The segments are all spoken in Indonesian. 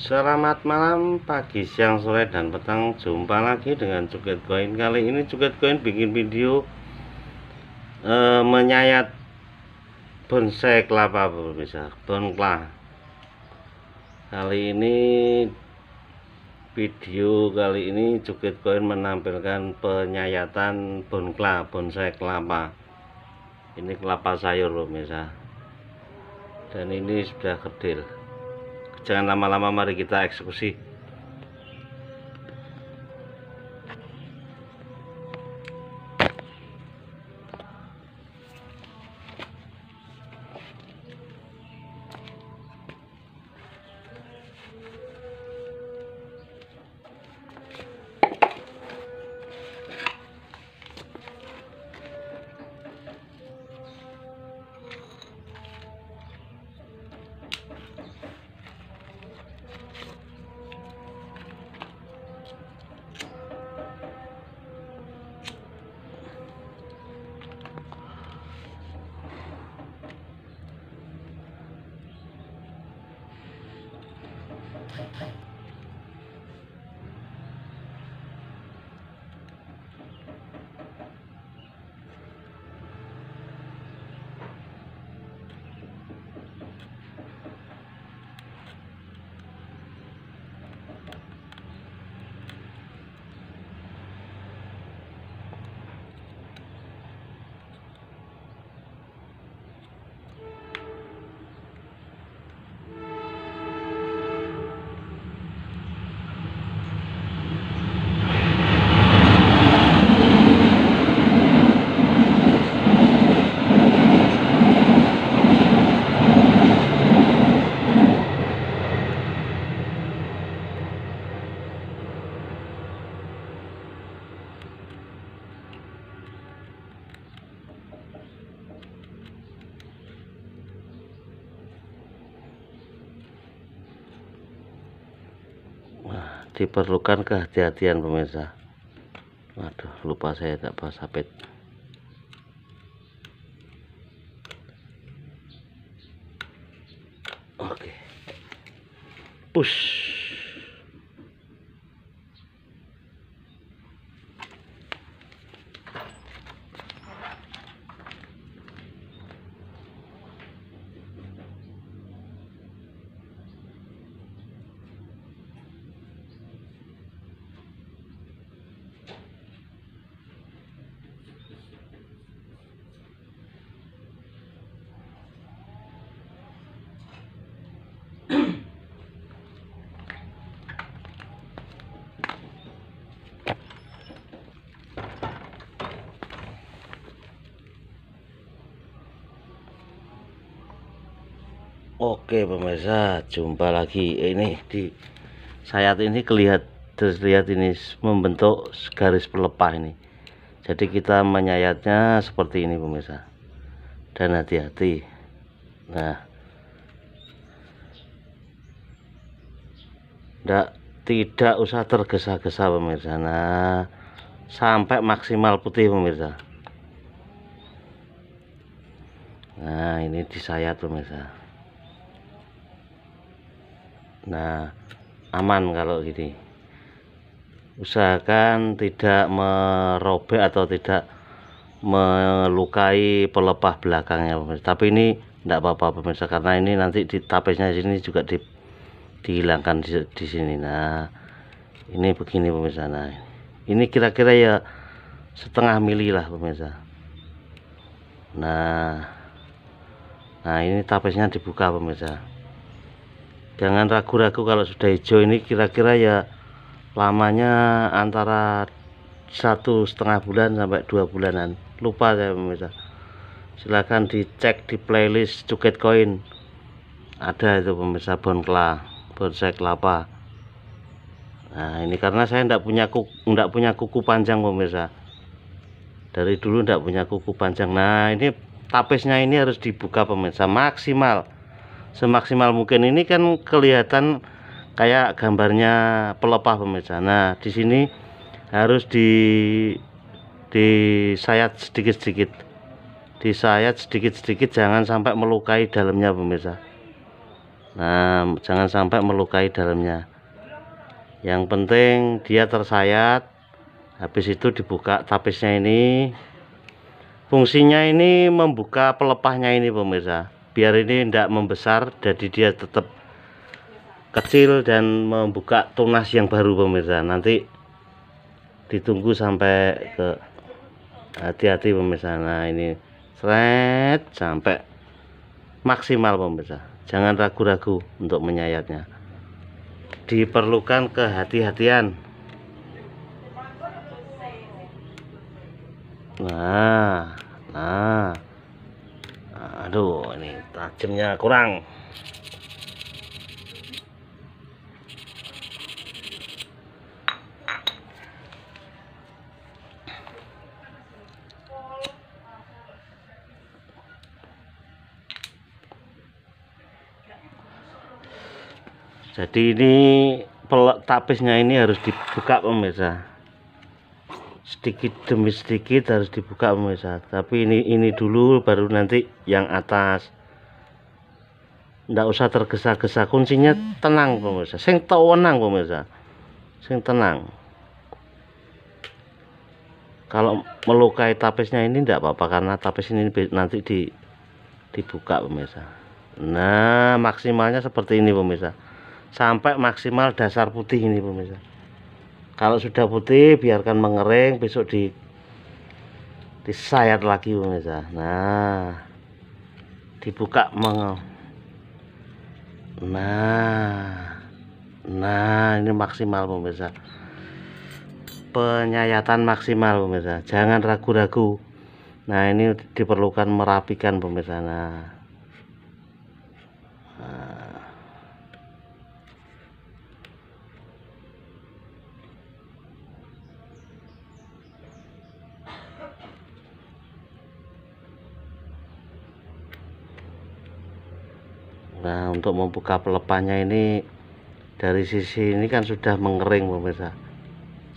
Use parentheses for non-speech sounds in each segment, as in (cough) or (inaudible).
Selamat malam, pagi, siang, sore, dan petang Jumpa lagi dengan Cuket Koin Kali ini Cuket Koin bikin video e, Menyayat bonsai kelapa pemirsa Bonklah Kali ini Video kali ini Cuket Koin menampilkan penyayatan bonklah bonsai kelapa Ini kelapa sayur pemirsa Dan ini sudah kerdil jangan lama-lama mari kita eksekusi diperlukan kehati-hatian pemirsa waduh lupa saya tak bahas sapit oke push Oke pemirsa, jumpa lagi. Ini di sayat ini kelihat terlihat ini membentuk garis pelepah ini. Jadi kita menyayatnya seperti ini pemirsa. Dan hati-hati. Nah. Tidak tidak usah tergesa-gesa pemirsa. Nah, sampai maksimal putih pemirsa. Nah, ini di disayat pemirsa nah aman kalau gini usahakan tidak merobek atau tidak melukai pelepah belakangnya pemirsa. tapi ini tidak apa-apa pemirsa karena ini nanti di tapisnya sini juga di, dihilangkan di, di sini nah ini begini pemirsa nah ini kira-kira ya setengah mili lah pemirsa nah nah ini tapisnya dibuka pemirsa jangan ragu-ragu kalau sudah hijau ini kira-kira ya lamanya antara satu setengah bulan sampai dua bulanan lupa saya pemirsa silahkan dicek di playlist cuket koin ada itu pemirsa bonkla bonsai kelapa nah ini karena saya tidak punya kuku tidak punya kuku panjang pemirsa dari dulu tidak punya kuku panjang nah ini tapisnya ini harus dibuka pemirsa maksimal semaksimal mungkin ini kan kelihatan kayak gambarnya pelepah pemirsa nah di sini harus di disayat sedikit-sedikit disayat sedikit-sedikit jangan sampai melukai dalamnya pemirsa nah jangan sampai melukai dalamnya yang penting dia tersayat habis itu dibuka tapisnya ini fungsinya ini membuka pelepahnya ini pemirsa biar ini tidak membesar jadi dia tetap kecil dan membuka tunas yang baru pemirsa nanti ditunggu sampai ke hati-hati pemirsa nah ini seret sampai maksimal pemirsa jangan ragu-ragu untuk menyayatnya diperlukan kehati-hatian nah nah aduh ini tajamnya kurang jadi ini pelek tapisnya ini harus dibuka pemirsa sedikit demi sedikit harus dibuka pemirsa tapi ini ini dulu baru nanti yang atas ndak usah tergesa-gesa kuncinya hmm. tenang pemirsa sing tenang pemirsa sing tenang kalau melukai tapisnya ini ndak apa-apa karena tapis ini nanti di dibuka pemirsa nah maksimalnya seperti ini pemirsa sampai maksimal dasar putih ini pemirsa kalau sudah putih biarkan mengering besok di disayat lagi pemirsa nah dibuka mengel nah nah ini maksimal pemirsa penyayatan maksimal pemirsa jangan ragu-ragu nah ini diperlukan merapikan pemirsa nah, nah. Nah untuk membuka pelepahnya ini dari sisi ini kan sudah mengering pemirsa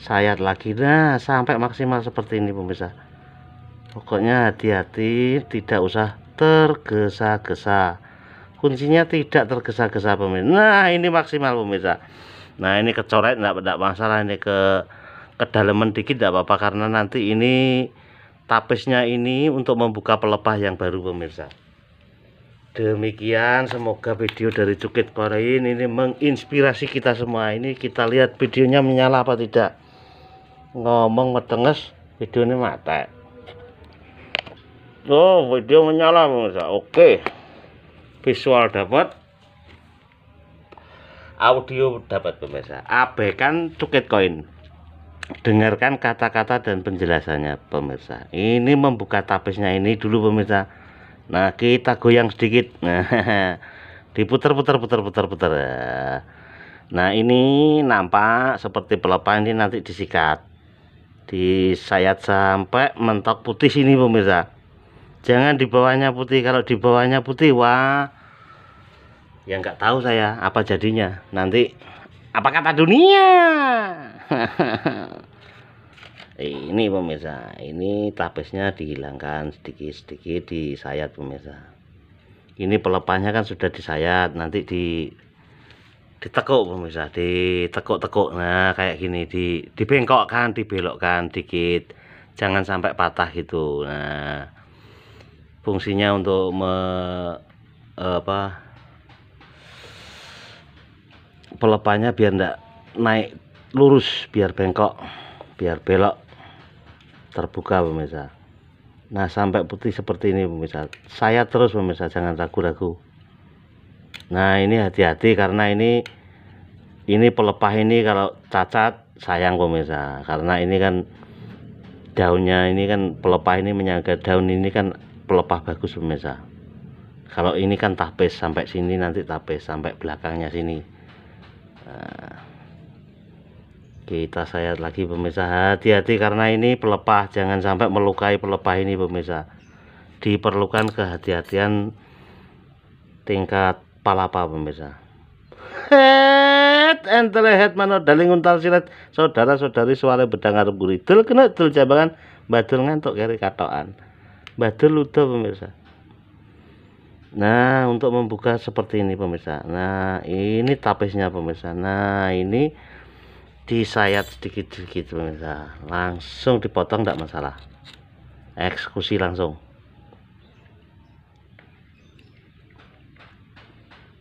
sayat lagi nah sampai maksimal seperti ini pemirsa pokoknya hati-hati tidak usah tergesa-gesa kuncinya tidak tergesa-gesa pemirsa nah ini maksimal pemirsa nah ini kecoret tidak masalah ini ke kedalaman dikit tidak apa-apa karena nanti ini tapisnya ini untuk membuka pelepah yang baru pemirsa Demikian semoga video dari Cukit Korein ini menginspirasi kita semua. Ini kita lihat videonya menyala apa tidak. Ngomong ngetenges video ini mata Oh, video menyala pemirsa. Oke. Visual dapat. Audio dapat pemirsa. Abaikan Cukit Koin. Dengarkan kata-kata dan penjelasannya pemirsa. Ini membuka tapisnya ini dulu pemirsa nah kita goyang sedikit nah (laughs) diputer puter puter puter puter nah ini nampak seperti pelepah ini nanti disikat disayat sampai mentok putih sini pemirsa jangan di bawahnya putih kalau di bawahnya putih wah yang nggak tahu saya apa jadinya nanti apa kata dunia (laughs) ini pemirsa ini tapisnya dihilangkan sedikit-sedikit di sayat pemirsa ini pelepasnya kan sudah di disayat nanti di ditekuk pemirsa ditekuk-tekuk nah kayak gini di dibengkokkan dibelokkan dikit jangan sampai patah gitu nah fungsinya untuk me apa pelepahnya biar enggak naik lurus biar bengkok biar belok terbuka pemirsa nah sampai putih seperti ini pemirsa saya terus pemirsa jangan ragu-ragu nah ini hati-hati karena ini ini pelepah ini kalau cacat sayang pemirsa karena ini kan daunnya ini kan pelepah ini menyangga daun ini kan pelepah bagus pemirsa kalau ini kan tapis sampai sini nanti tapis sampai belakangnya sini nah, kita sayat lagi pemirsa hati-hati karena ini pelepah jangan sampai melukai pelepah ini pemirsa diperlukan kehati-hatian tingkat palapa pemirsa head and head mana daling untal silat saudara-saudari suara bedang arep guridul kena dul jabangan badul ngantuk kari katoan badul ludo pemirsa Nah, untuk membuka seperti ini pemirsa. Nah, ini tapisnya pemirsa. Nah, ini disayat sedikit-sedikit pemirsa langsung dipotong tidak masalah eksekusi langsung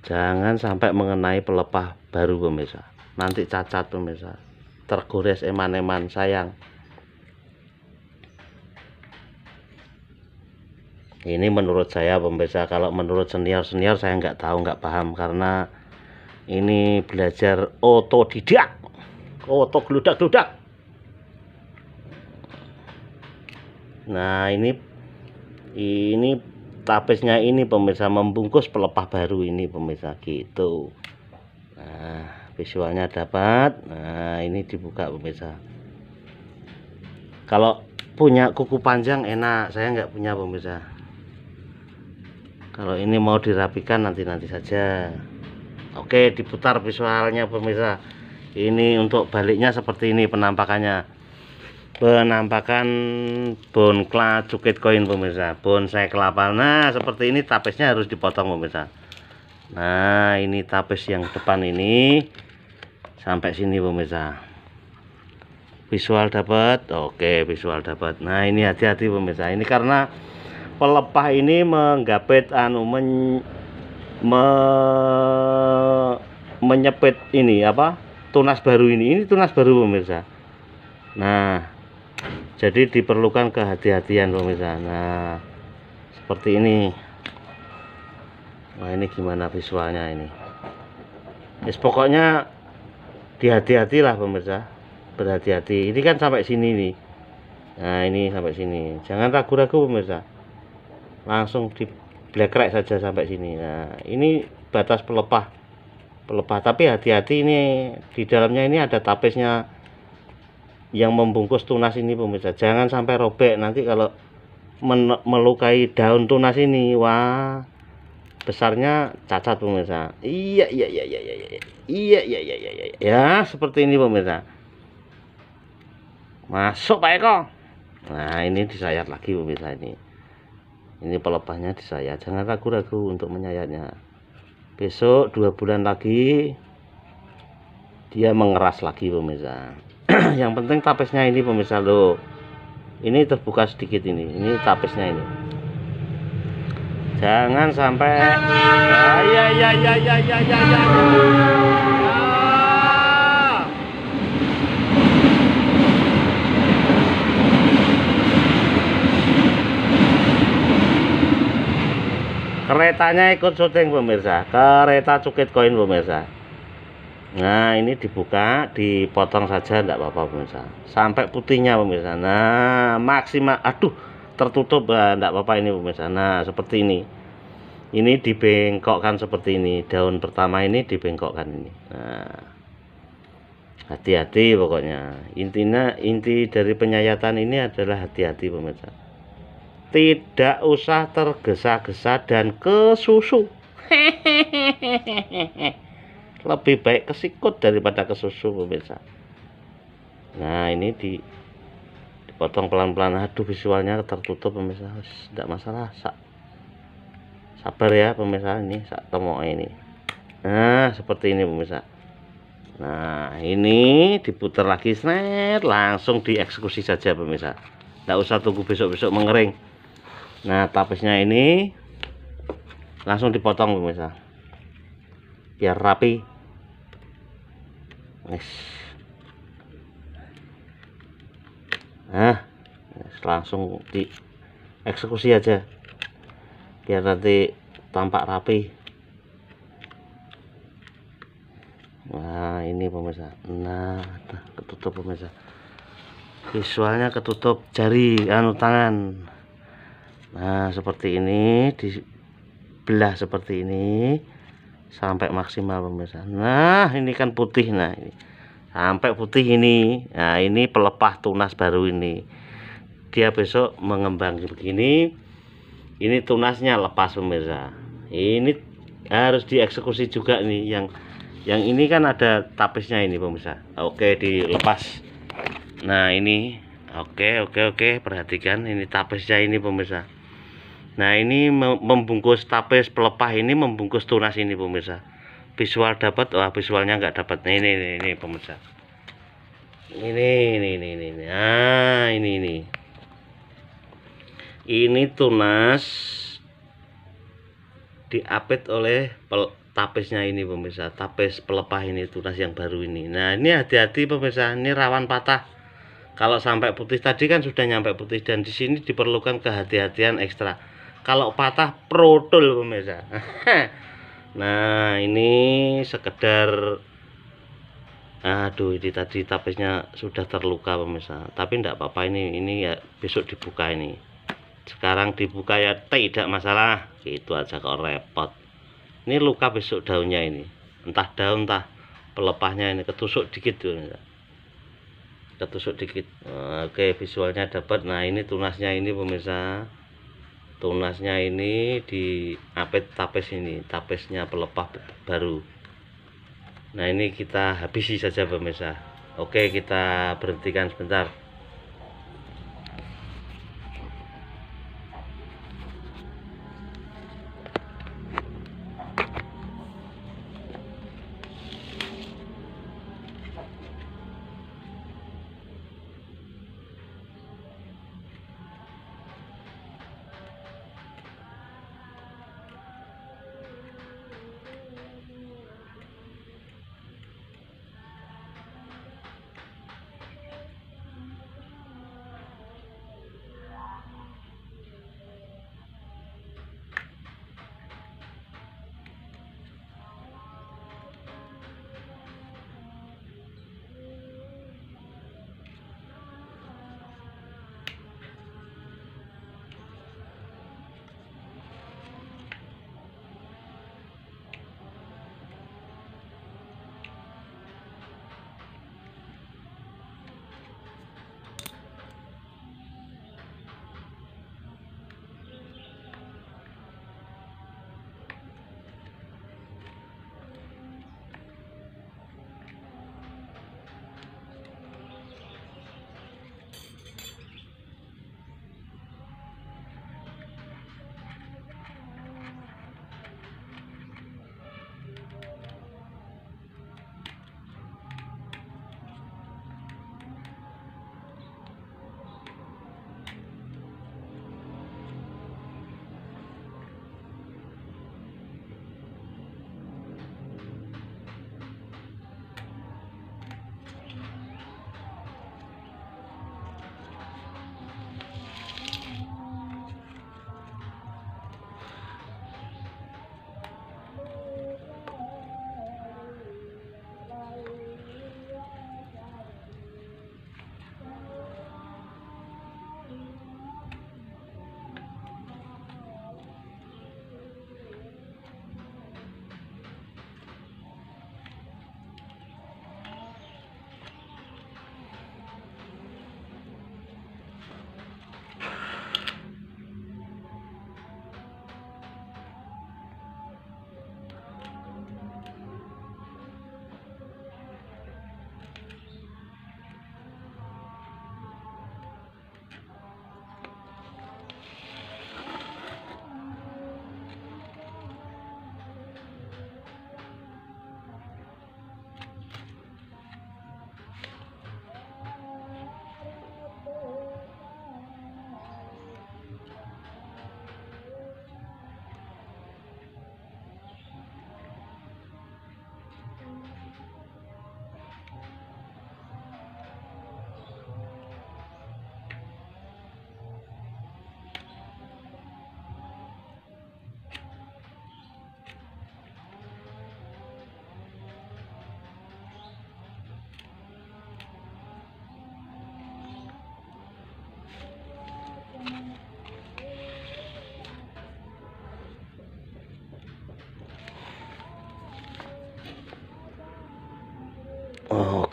jangan sampai mengenai pelepah baru pemirsa nanti cacat pemirsa tergores eman-eman sayang ini menurut saya pemirsa kalau menurut senior-senior saya nggak tahu nggak paham karena ini belajar otodidak Oh, tok geludak geludak. Nah, ini ini tapisnya ini pemirsa membungkus pelepah baru ini pemirsa gitu. Nah, visualnya dapat. Nah, ini dibuka pemirsa. Kalau punya kuku panjang enak, saya nggak punya pemirsa. Kalau ini mau dirapikan nanti-nanti saja. Oke, diputar visualnya pemirsa ini untuk baliknya seperti ini penampakannya penampakan bonkla cukit koin pemirsa bonsai kelapa nah seperti ini tapisnya harus dipotong pemirsa nah ini tapis yang depan ini sampai sini pemirsa visual dapat oke visual dapat nah ini hati-hati pemirsa ini karena pelepah ini menggapit anu men, me, menyepit ini apa tunas baru ini ini tunas baru pemirsa nah jadi diperlukan kehati-hatian pemirsa nah seperti ini Wah ini gimana visualnya ini yes, pokoknya dihati-hatilah pemirsa berhati-hati ini kan sampai sini nih nah ini sampai sini jangan ragu-ragu pemirsa langsung di black saja sampai sini nah ini batas pelepah pelepah tapi hati-hati ini di dalamnya ini ada tapisnya yang membungkus tunas ini pemirsa jangan sampai robek nanti kalau melukai daun tunas ini wah besarnya cacat pemirsa iya iya iya iya iya iya iya iya iya iya ya seperti ini pemirsa masuk Pak Eko nah ini disayat lagi pemirsa ini ini pelepahnya disayat jangan ragu-ragu untuk menyayatnya besok dua bulan lagi dia mengeras lagi pemirsa (clears throat) yang penting tapisnya ini pemirsa lo ini terbuka sedikit ini ini tapisnya ini jangan sampai ya ya ya ya ya ya ya, ya. keretanya ikut syuting pemirsa kereta cukit koin pemirsa nah ini dibuka dipotong saja enggak apa-apa pemirsa sampai putihnya pemirsa nah maksimal aduh tertutup enggak eh, apa-apa ini pemirsa nah seperti ini ini dibengkokkan seperti ini daun pertama ini dibengkokkan ini nah hati-hati pokoknya intinya inti dari penyayatan ini adalah hati-hati pemirsa tidak usah tergesa-gesa dan kesusu (laughs) lebih baik kesikut daripada kesusu pemirsa nah ini di dipotong pelan-pelan aduh visualnya tertutup pemirsa tidak masalah sak sabar ya pemirsa ini sak temu ini nah seperti ini pemirsa Nah, ini diputar lagi snet langsung dieksekusi saja pemirsa. Tidak usah tunggu besok-besok mengering nah tapisnya ini langsung dipotong pemirsa biar rapi yes. nah langsung dieksekusi aja biar nanti tampak rapi nah ini pemirsa nah ketutup pemirsa visualnya ketutup jari anu tangan Nah, seperti ini dibelah seperti ini sampai maksimal pemirsa. Nah, ini kan putih nah ini. Sampai putih ini. Nah, ini pelepah tunas baru ini. Dia besok mengembang begini. Ini tunasnya lepas pemirsa. Ini harus dieksekusi juga nih yang yang ini kan ada tapisnya ini pemirsa. Oke, dilepas. Nah, ini Oke, oke, oke, perhatikan ini tapisnya ini pemirsa. Nah ini membungkus tapis pelepah ini membungkus tunas ini pemirsa. Visual dapat, wah visualnya nggak dapat. Nah, ini ini ini pemirsa. Ini ini ini ini. nah ini ini. Ini tunas diapit oleh pel tapisnya ini pemirsa. Tapis pelepah ini tunas yang baru ini. Nah ini hati-hati pemirsa. Ini rawan patah kalau sampai putih tadi kan sudah nyampe putih dan di sini diperlukan kehati-hatian ekstra kalau patah protol pemirsa (laughs) nah ini sekedar aduh ini tadi tapisnya sudah terluka pemirsa tapi tidak apa-apa ini ini ya besok dibuka ini sekarang dibuka ya tidak masalah gitu aja kok repot ini luka besok daunnya ini entah daun entah pelepahnya ini ketusuk dikit pemirsa. ketusuk dikit oke visualnya dapat nah ini tunasnya ini pemirsa tunasnya ini di apet tapes ini tapesnya pelepah baru nah ini kita habisi saja pemirsa oke kita berhentikan sebentar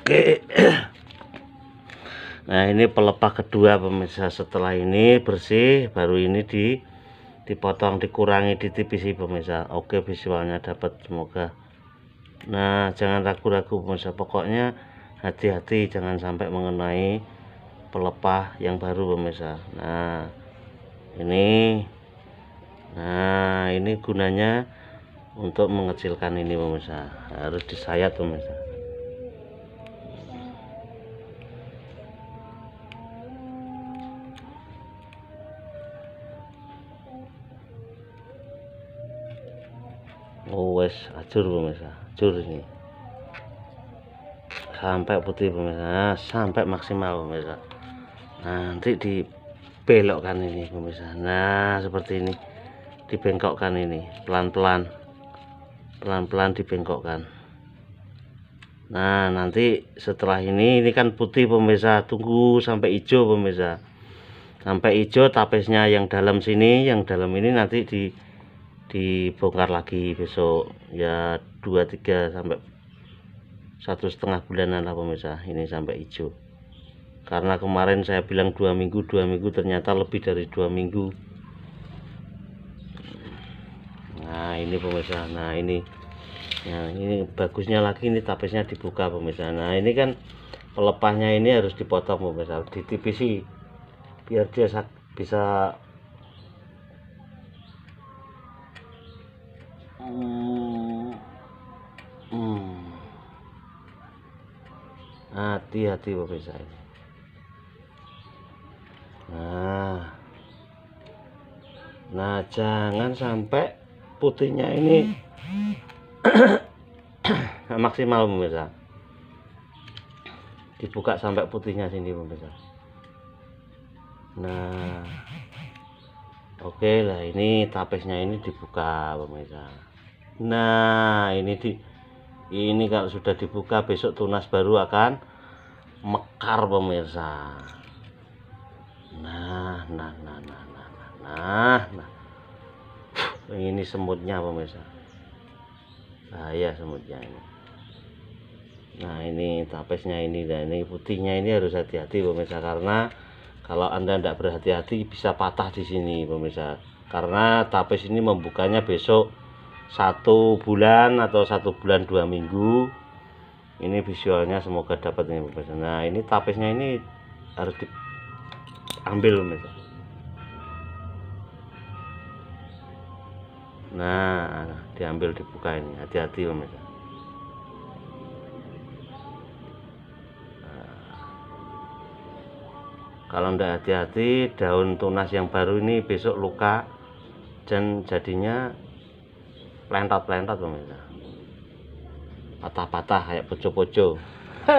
Oke. Nah, ini pelepah kedua pemirsa. Setelah ini bersih, baru ini di dipotong, dikurangi, ditipisi pemirsa. Oke, visualnya dapat semoga. Nah, jangan ragu-ragu pemirsa. Pokoknya hati-hati jangan sampai mengenai pelepah yang baru pemirsa. Nah, ini Nah, ini gunanya untuk mengecilkan ini pemirsa. Harus disayat pemirsa. oh wes acur pemirsa acur ini sampai putih pemirsa ah, sampai maksimal pemirsa nah, nanti dibelokkan ini pemirsa nah seperti ini dibengkokkan ini pelan-pelan pelan-pelan dibengkokkan nah nanti setelah ini ini kan putih pemirsa tunggu sampai hijau pemirsa sampai hijau tapisnya yang dalam sini yang dalam ini nanti di dibongkar lagi besok ya dua tiga sampai satu setengah bulanan lah pemirsa ini sampai hijau karena kemarin saya bilang dua minggu dua minggu ternyata lebih dari dua minggu nah ini pemirsa nah ini nah ini bagusnya lagi ini tapisnya dibuka pemirsa nah ini kan pelepahnya ini harus dipotong pemirsa di ditipisi biar dia bisa hati-hati pemirsa ini nah nah jangan sampai putihnya ini (coughs) maksimal pemirsa dibuka sampai putihnya sini pemirsa nah oke okay lah ini tapesnya ini dibuka pemirsa nah ini di ini kalau sudah dibuka besok tunas baru akan mekar pemirsa nah nah nah nah nah nah nah, nah. ini semutnya pemirsa bahaya semutnya ini nah ini tapesnya ini dan ini putihnya ini harus hati-hati pemirsa karena kalau anda tidak berhati-hati bisa patah di sini pemirsa karena tapes ini membukanya besok satu bulan atau satu bulan dua minggu ini visualnya semoga dapat ini pemirsa nah ini tapisnya ini harus diambil pemirsa nah diambil dibuka ini hati-hati pemirsa nah. kalau tidak hati-hati daun tunas yang baru ini besok luka dan jadinya pelentot-pelentot pemirsa patah-patah kayak pojo-pojo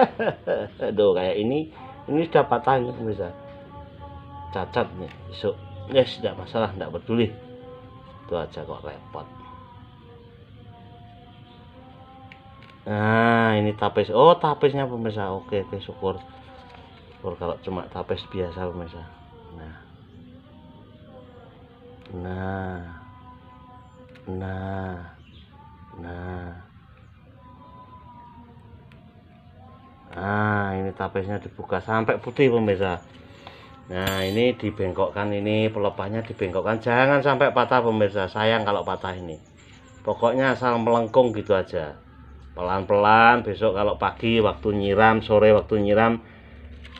(laughs) aduh kayak ini ini sudah patah ini pemirsa cacat nih besok yes ya, tidak masalah tidak peduli itu aja kok repot nah ini tapis oh tapisnya pemirsa oke oke syukur syukur kalau cuma tapis biasa pemirsa nah nah nah habisnya dibuka sampai putih pemirsa nah ini dibengkokkan ini pelepahnya dibengkokkan jangan sampai patah pemirsa sayang kalau patah ini pokoknya asal melengkung gitu aja pelan-pelan besok kalau pagi waktu nyiram sore waktu nyiram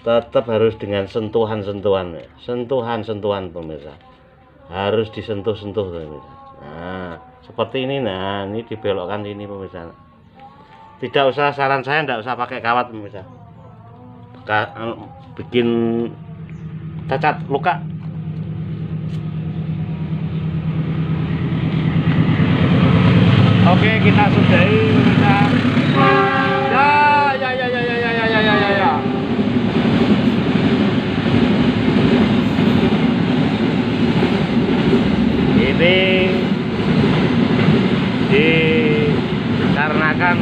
tetap harus dengan sentuhan-sentuhan sentuhan-sentuhan pemirsa harus disentuh-sentuh pemirsa nah seperti ini nah ini dibelokkan ini pemirsa tidak usah saran saya tidak usah pakai kawat pemirsa Anu, bikin cacat luka oke kita sudahi kita ya ya ya ya ya ya ya ya ya ya ini dikarenakan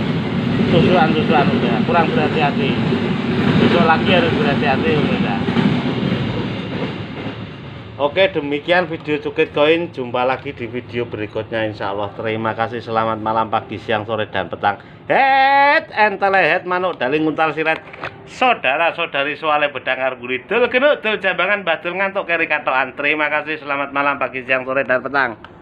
susulan-susulan udah kurang berhati-hati besok lagi harus berhati-hati Oke demikian video Cukit Koin Jumpa lagi di video berikutnya Insya Allah terima kasih selamat malam pagi siang sore dan petang Head entele head manuk daling nguntal siret Saudara saudari soale bedang arguli Dul genuk dul jambangan badul ngantuk keri Terima kasih selamat malam pagi siang sore dan petang